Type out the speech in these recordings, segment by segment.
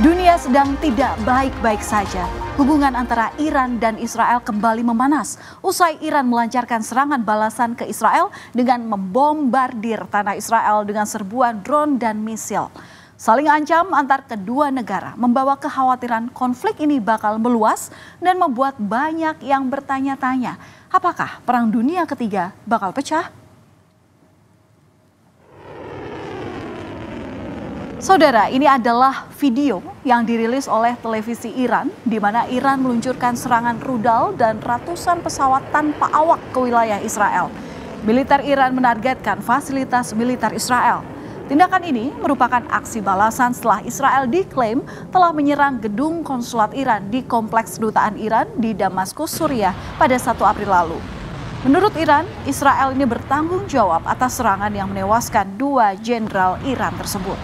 Dunia sedang tidak baik-baik saja. Hubungan antara Iran dan Israel kembali memanas usai Iran melancarkan serangan balasan ke Israel dengan membombardir tanah Israel dengan serbuan drone dan misil. Saling ancam antar kedua negara membawa kekhawatiran konflik ini bakal meluas dan membuat banyak yang bertanya-tanya, apakah perang dunia ketiga bakal pecah? Saudara, ini adalah video yang dirilis oleh televisi Iran, di mana Iran meluncurkan serangan rudal dan ratusan pesawat tanpa awak ke wilayah Israel. Militer Iran menargetkan fasilitas militer Israel. Tindakan ini merupakan aksi balasan setelah Israel diklaim telah menyerang gedung konsulat Iran di kompleks kedutaan Iran di Damaskus, Suriah pada 1 April lalu. Menurut Iran, Israel ini bertanggung jawab atas serangan yang menewaskan dua jenderal Iran tersebut.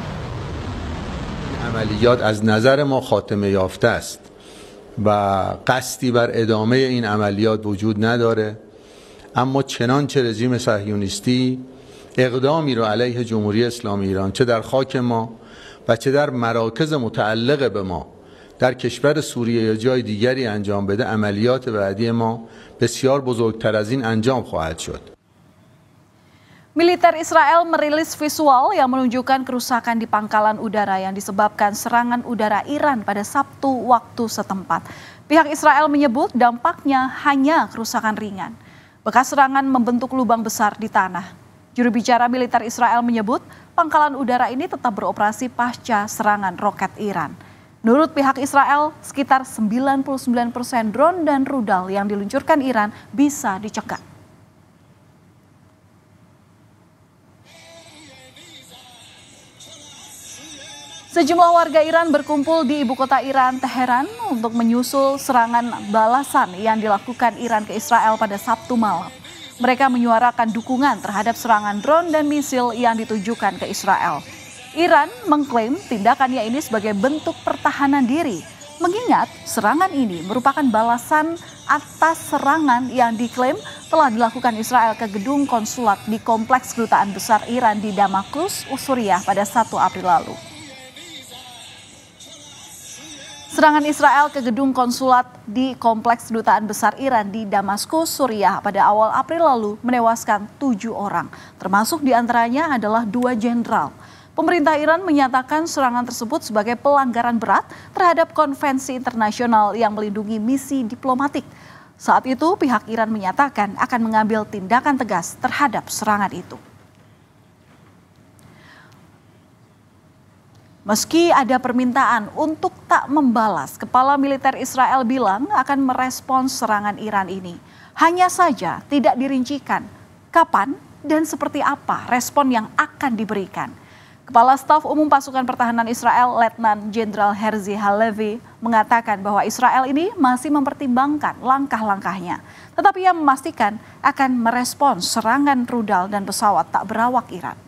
عملیات از نظر ما خاتمه یافته است و قصدی بر ادامه این عملیات وجود نداره اما چنانچه رژیم صهیونیستی اقدامی رو علیه جمهوری اسلامی ایران چه در خاک ما و چه در مراکز متعلق به ما در کشور سوریه یا جای دیگری انجام بده عملیات بعدی ما بسیار بزرگتر از این انجام خواهد شد Militer Israel merilis visual yang menunjukkan kerusakan di pangkalan udara yang disebabkan serangan udara Iran pada Sabtu waktu setempat. Pihak Israel menyebut dampaknya hanya kerusakan ringan. Bekas serangan membentuk lubang besar di tanah. Juru bicara militer Israel menyebut pangkalan udara ini tetap beroperasi pasca serangan roket Iran. Menurut pihak Israel, sekitar 99 persen drone dan rudal yang diluncurkan Iran bisa dicegah. Sejumlah warga Iran berkumpul di ibu kota Iran, Teheran, untuk menyusul serangan balasan yang dilakukan Iran ke Israel pada Sabtu malam. Mereka menyuarakan dukungan terhadap serangan drone dan misil yang ditujukan ke Israel. Iran mengklaim tindakannya ini sebagai bentuk pertahanan diri, mengingat serangan ini merupakan balasan atas serangan yang diklaim telah dilakukan Israel ke gedung konsulat di Kompleks Kedutaan Besar Iran di Damaskus, Suriah pada 1 April lalu. Serangan Israel ke gedung konsulat di Kompleks Kedutaan Besar Iran di Damaskus, Suriah pada awal April lalu menewaskan tujuh orang, termasuk diantaranya adalah dua jenderal. Pemerintah Iran menyatakan serangan tersebut sebagai pelanggaran berat terhadap konvensi internasional yang melindungi misi diplomatik. Saat itu pihak Iran menyatakan akan mengambil tindakan tegas terhadap serangan itu. Meski ada permintaan untuk tak membalas, kepala militer Israel bilang akan merespons serangan Iran ini. Hanya saja tidak dirincikan kapan dan seperti apa respon yang akan diberikan. Kepala Staf Umum Pasukan Pertahanan Israel, Letnan Jenderal Herzi Halevi, mengatakan bahwa Israel ini masih mempertimbangkan langkah-langkahnya. Tetapi ia memastikan akan merespons serangan rudal dan pesawat tak berawak Iran.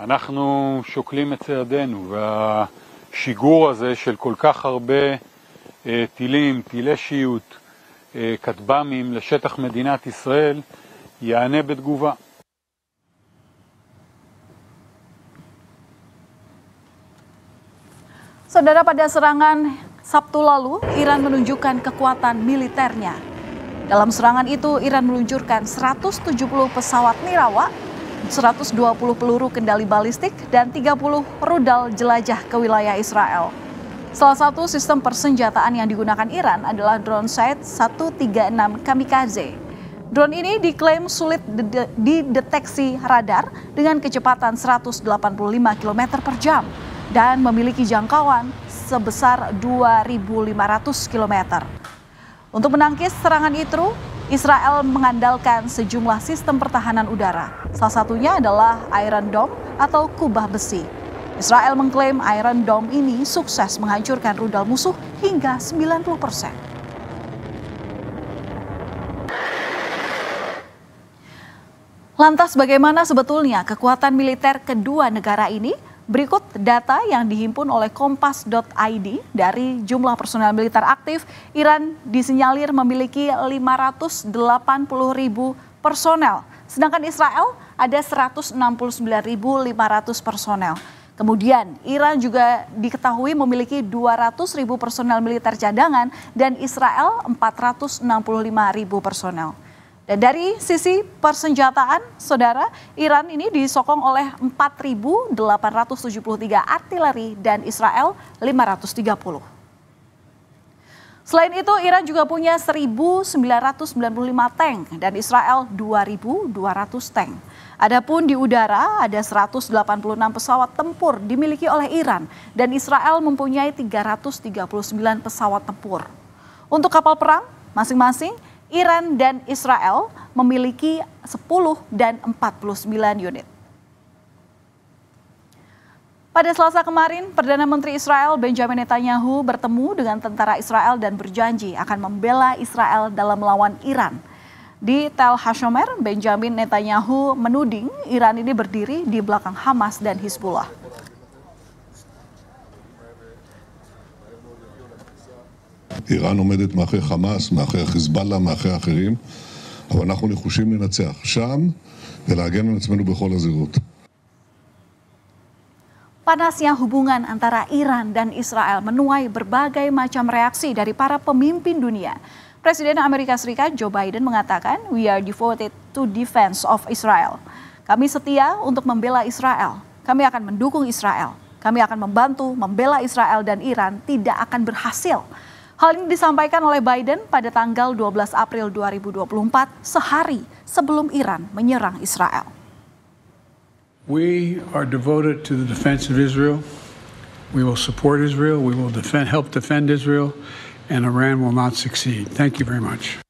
אנחנו שוקלים את צעדינו, והשיגור הזה של כל כך הרבה אה, טילים, טילי אה, כטב"מים לשטח מדינת ישראל, יענה בתגובה. Saudara pada serangan Sabtu lalu, Iran menunjukkan kekuatan militernya. Dalam serangan itu, Iran meluncurkan 170 pesawat Mirawa 120 peluru kendali balistik, dan 30 rudal jelajah ke wilayah Israel. Salah satu sistem persenjataan yang digunakan Iran adalah drone Said 136 Kamikaze. Drone ini diklaim sulit dideteksi radar dengan kecepatan 185 km per jam dan memiliki jangkauan sebesar 2.500 km. Untuk menangkis serangan itu, Israel mengandalkan sejumlah sistem pertahanan udara. Salah satunya adalah Iron Dome atau kubah besi. Israel mengklaim Iron Dome ini sukses menghancurkan rudal musuh hingga 90 persen. Lantas bagaimana sebetulnya kekuatan militer kedua negara ini? Berikut data yang dihimpun oleh Kompas.id dari jumlah personel militer aktif, Iran disinyalir memiliki 580 ribu personel, sedangkan Israel ada 169.500 personel. Kemudian Iran juga diketahui memiliki ratus ribu personel militer cadangan dan Israel lima ribu personel. Dan dari sisi persenjataan, saudara, Iran ini disokong oleh 4.873 artileri dan Israel 530. Selain itu, Iran juga punya 1.995 tank dan Israel 2.200 tank. Adapun di udara, ada 186 pesawat tempur dimiliki oleh Iran dan Israel mempunyai 339 pesawat tempur. Untuk kapal perang, masing-masing Iran dan Israel memiliki 10 dan 49 unit. Pada Selasa kemarin, Perdana Menteri Israel Benjamin Netanyahu bertemu dengan tentara Israel dan berjanji akan membela Israel dalam melawan Iran. Di Tel Hashomer, Benjamin Netanyahu menuding Iran ini berdiri di belakang Hamas dan Hizbullah. איראן עומדת מאחורי חמאס, מאחורי חיזבאללה, מאחורי אחרים, אבל אנחנו נחושים לנצח שם ולהגן על עצמנו בכל הזירות. Panasnya hubungan antara Iran dan Israel menuai berbagai macam reaksi dari para pemimpin dunia. Presiden Amerika Serikat Joe Biden mengatakan, "We are devoted to defense of Israel." Kami setia untuk membela Israel. Kami akan mendukung Israel. Kami akan membantu membela Israel dan Iran tidak akan berhasil Hal ini disampaikan oleh Biden pada tanggal 12 April 2024, sehari sebelum Iran menyerang Israel. We are devoted to the defense of Israel. We will support Israel. We will defend, help defend Israel, and Iran will not succeed. Thank you very much.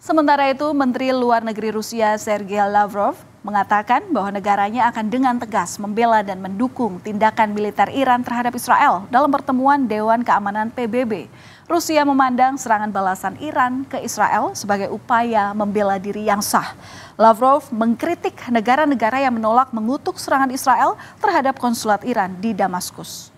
Sementara itu, Menteri Luar Negeri Rusia Sergei Lavrov mengatakan bahwa negaranya akan dengan tegas membela dan mendukung tindakan militer Iran terhadap Israel dalam pertemuan Dewan Keamanan PBB. Rusia memandang serangan balasan Iran ke Israel sebagai upaya membela diri yang sah. Lavrov mengkritik negara-negara yang menolak mengutuk serangan Israel terhadap konsulat Iran di Damaskus.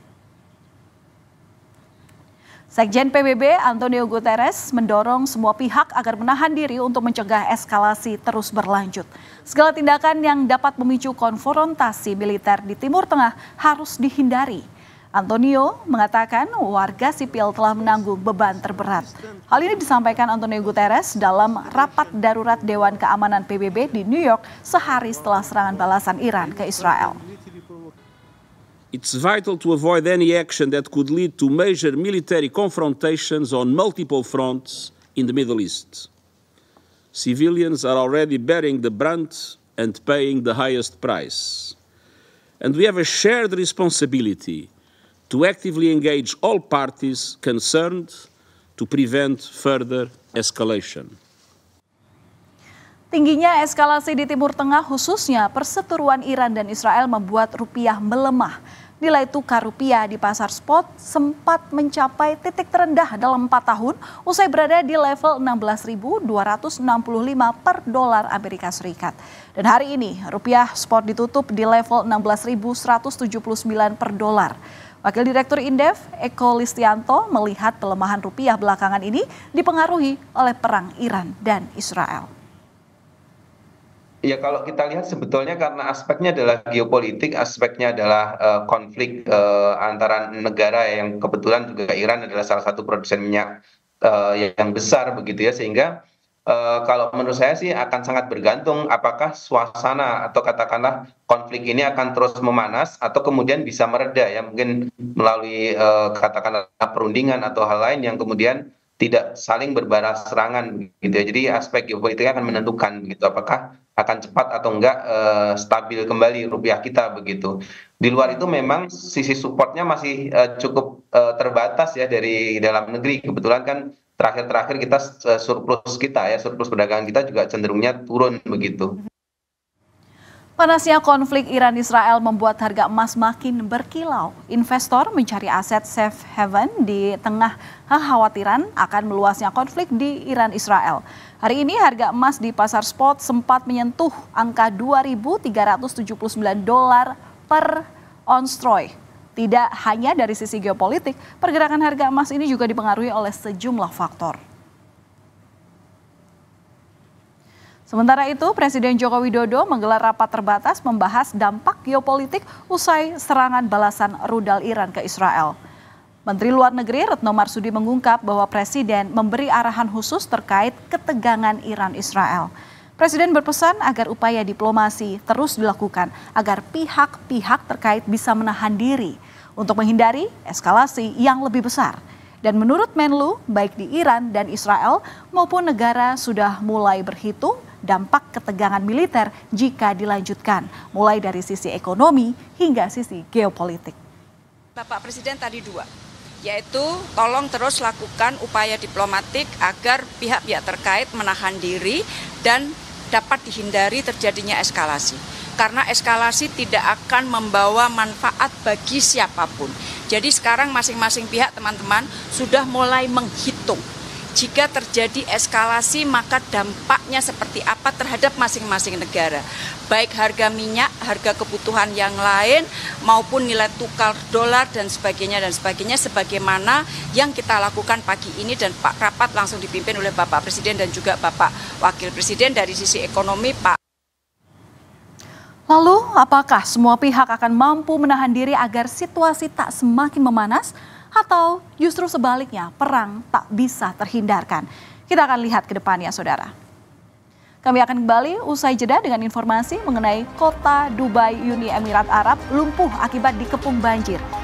Sekjen PBB Antonio Guterres mendorong semua pihak agar menahan diri untuk mencegah eskalasi terus berlanjut. Segala tindakan yang dapat memicu konfrontasi militer di Timur Tengah harus dihindari. Antonio mengatakan warga sipil telah menanggung beban terberat. Hal ini disampaikan Antonio Guterres dalam rapat darurat Dewan Keamanan PBB di New York sehari setelah serangan balasan Iran ke Israel. it's vital to avoid any action that could lead to major military confrontations on multiple fronts in the Middle East. Civilians are already bearing the brunt and paying the highest price. And we have a shared responsibility to actively engage all parties concerned to prevent further escalation. Tingginya eskalasi di Timur Tengah khususnya perseteruan Iran dan Israel membuat rupiah melemah. Nilai tukar rupiah di pasar spot sempat mencapai titik terendah dalam 4 tahun usai berada di level 16.265 per dolar Amerika Serikat. Dan hari ini rupiah spot ditutup di level 16.179 per dolar. Wakil Direktur Indef Eko Listianto melihat pelemahan rupiah belakangan ini dipengaruhi oleh perang Iran dan Israel ya kalau kita lihat sebetulnya karena aspeknya adalah geopolitik aspeknya adalah eh, konflik eh, antara negara yang kebetulan juga iran adalah salah satu produsen minyak eh, yang besar begitu ya sehingga Uh, kalau menurut saya sih akan sangat bergantung apakah suasana atau katakanlah konflik ini akan terus memanas atau kemudian bisa mereda ya mungkin melalui uh, katakanlah perundingan atau hal lain yang kemudian tidak saling berbaras serangan gitu ya. Jadi aspek geopolitik akan menentukan gitu apakah akan cepat atau enggak e, stabil kembali rupiah kita begitu. Di luar itu memang sisi supportnya masih e, cukup e, terbatas ya dari dalam negeri. Kebetulan kan terakhir-terakhir kita surplus kita ya surplus perdagangan kita juga cenderungnya turun begitu. Panasnya konflik Iran-Israel membuat harga emas makin berkilau. Investor mencari aset safe haven di tengah kekhawatiran akan meluasnya konflik di Iran-Israel. Hari ini harga emas di pasar spot sempat menyentuh angka 2.379 dolar per onstroy. Tidak hanya dari sisi geopolitik, pergerakan harga emas ini juga dipengaruhi oleh sejumlah faktor. Sementara itu, Presiden Joko Widodo menggelar rapat terbatas membahas dampak geopolitik usai serangan balasan rudal Iran ke Israel. Menteri Luar Negeri Retno Marsudi mengungkap bahwa Presiden memberi arahan khusus terkait ketegangan Iran-Israel. Presiden berpesan agar upaya diplomasi terus dilakukan agar pihak-pihak terkait bisa menahan diri untuk menghindari eskalasi yang lebih besar. Dan menurut Menlu, baik di Iran dan Israel maupun negara sudah mulai berhitung dampak ketegangan militer jika dilanjutkan, mulai dari sisi ekonomi hingga sisi geopolitik. Bapak Presiden tadi dua, yaitu tolong terus lakukan upaya diplomatik agar pihak-pihak terkait menahan diri dan dapat dihindari terjadinya eskalasi. Karena eskalasi tidak akan membawa manfaat bagi siapapun. Jadi sekarang masing-masing pihak teman-teman sudah mulai menghitung jika terjadi eskalasi maka dampaknya seperti apa terhadap masing-masing negara baik harga minyak, harga kebutuhan yang lain maupun nilai tukar dolar dan sebagainya dan sebagainya sebagaimana yang kita lakukan pagi ini dan Pak rapat langsung dipimpin oleh Bapak Presiden dan juga Bapak Wakil Presiden dari sisi ekonomi Pak Lalu, apakah semua pihak akan mampu menahan diri agar situasi tak semakin memanas? atau justru sebaliknya perang tak bisa terhindarkan. Kita akan lihat ke depannya saudara. Kami akan kembali usai jeda dengan informasi mengenai kota Dubai Uni Emirat Arab lumpuh akibat dikepung banjir.